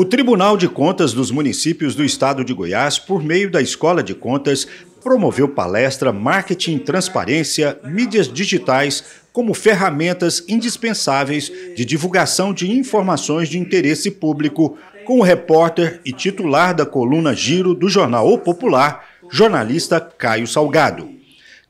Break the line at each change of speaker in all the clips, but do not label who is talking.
O Tribunal de Contas dos Municípios do Estado de Goiás, por meio da Escola de Contas, promoveu palestra Marketing Transparência, Mídias Digitais como ferramentas indispensáveis de divulgação de informações de interesse público, com o repórter e titular da coluna Giro do jornal O Popular, jornalista Caio Salgado.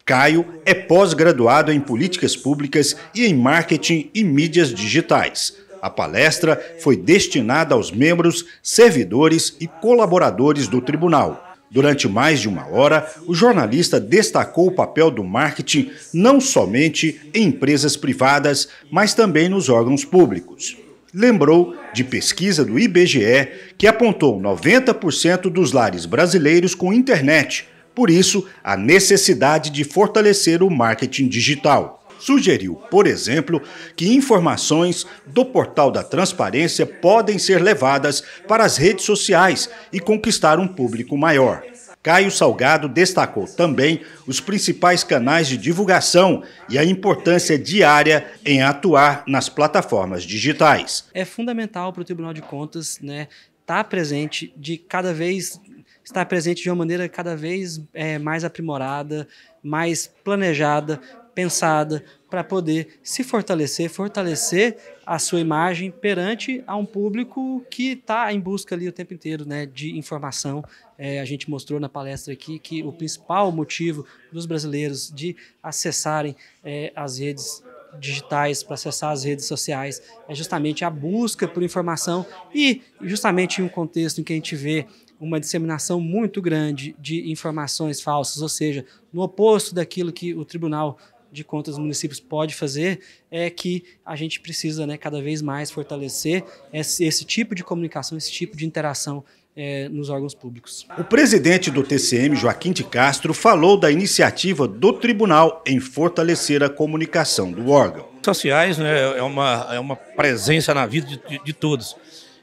Caio é pós-graduado em Políticas Públicas e em Marketing e Mídias Digitais a palestra foi destinada aos membros, servidores e colaboradores do tribunal. Durante mais de uma hora, o jornalista destacou o papel do marketing não somente em empresas privadas, mas também nos órgãos públicos. Lembrou de pesquisa do IBGE que apontou 90% dos lares brasileiros com internet, por isso, a necessidade de fortalecer o marketing digital sugeriu, por exemplo, que informações do portal da transparência podem ser levadas para as redes sociais e conquistar um público maior. Caio Salgado destacou também os principais canais de divulgação e a importância diária em atuar nas plataformas digitais.
É fundamental para o Tribunal de Contas né, estar tá presente de cada vez estar presente de uma maneira cada vez é, mais aprimorada, mais planejada, pensada para poder se fortalecer, fortalecer a sua imagem perante a um público que está em busca ali o tempo inteiro né, de informação. É, a gente mostrou na palestra aqui que o principal motivo dos brasileiros de acessarem é, as redes digitais, para acessar as redes sociais, é justamente a busca por informação e justamente em um contexto em que a gente vê uma disseminação muito grande de informações falsas, ou seja, no oposto daquilo que o tribunal de Contas os Municípios pode fazer é que a gente precisa né, cada vez mais fortalecer esse, esse tipo de comunicação, esse tipo de interação é, nos órgãos públicos.
O presidente do TCM, Joaquim de Castro, falou da iniciativa do tribunal em fortalecer a comunicação do órgão.
Sociais né, é, uma, é uma presença na vida de, de, de todos.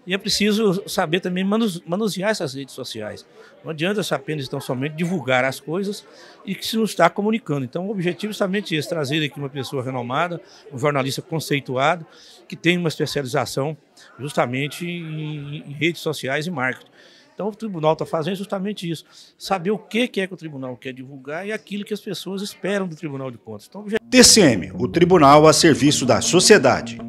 E é preciso saber também manusear essas redes sociais. Não adianta apenas então, somente divulgar as coisas e que se não está comunicando. Então, o objetivo é justamente esse: trazer aqui uma pessoa renomada, um jornalista conceituado, que tem uma especialização justamente em, em redes sociais e marketing. Então, o tribunal está fazendo justamente isso: saber o que é que o tribunal quer divulgar e aquilo que as pessoas esperam do Tribunal de Contas. Então, o
objetivo... TCM, o tribunal a serviço da sociedade.